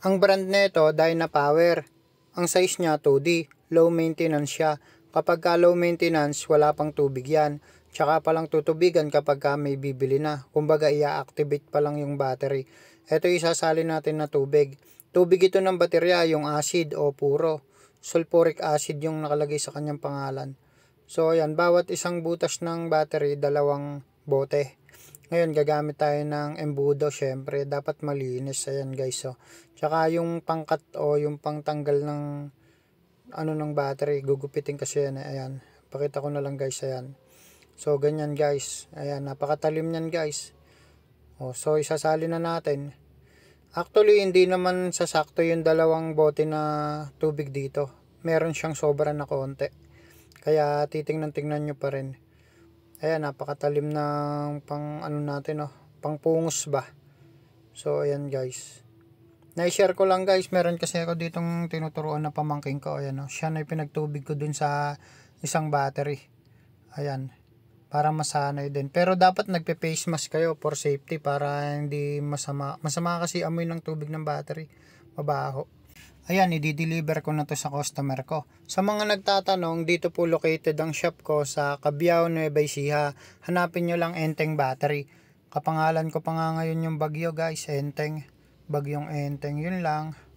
Ang brand nito, Dynapower. Ang size niya 2D, low maintenance siya. Kapag ka low maintenance, wala pang tubig yan. Tsaka palang tutubigan kapag ka may bibili na. Kumbaga, i-activate pa lang yung battery. Ito isasali natin na tubig. Tubig ito ng baterya, yung acid o puro. Sulfuric acid yung nakalagay sa kanyang pangalan. So, ayan, bawat isang butas ng battery, dalawang bote. Ngayon, gagamit tayo ng embudo, syempre. Dapat malinis. Ayan, guys. So, oh. tsaka yung pangkat o yung pangtanggal ng ano ng battery, gugupitin kasi yan. Eh. Ayan, pakita ko na lang guys. Ayan. So, ganyan guys. Ayan, napakatalim niyan guys. Oh, so, isasali na natin. Actually, hindi naman sasakto yung dalawang bote na tubig dito. Meron siyang sobra na konti. Kaya, titingnan-tingnan nyo pa rin. Ayan, napakatalim ng pang ano natin, oh. Pang pungos ba? So, ayan guys. Na-share ko lang guys, meron kasi ako ditong tinuturuan na pamangking ko. Ayan, oh. Siya na pinagtubig ko dun sa isang battery. Ayan. Para masanay din. Pero dapat nagpe-face mask kayo for safety para hindi masama. Masama kasi amoy ng tubig ng battery. Mabaho. Ayan, i-deliver ko na to sa customer ko. Sa mga nagtatanong, dito po located ang shop ko sa Cabiao, Nueva Ecija. Hanapin nyo lang Enteng Battery. Kapangalan ko pa nga ngayon yung bagyo guys, Enteng. Bagyong Enteng, yun lang.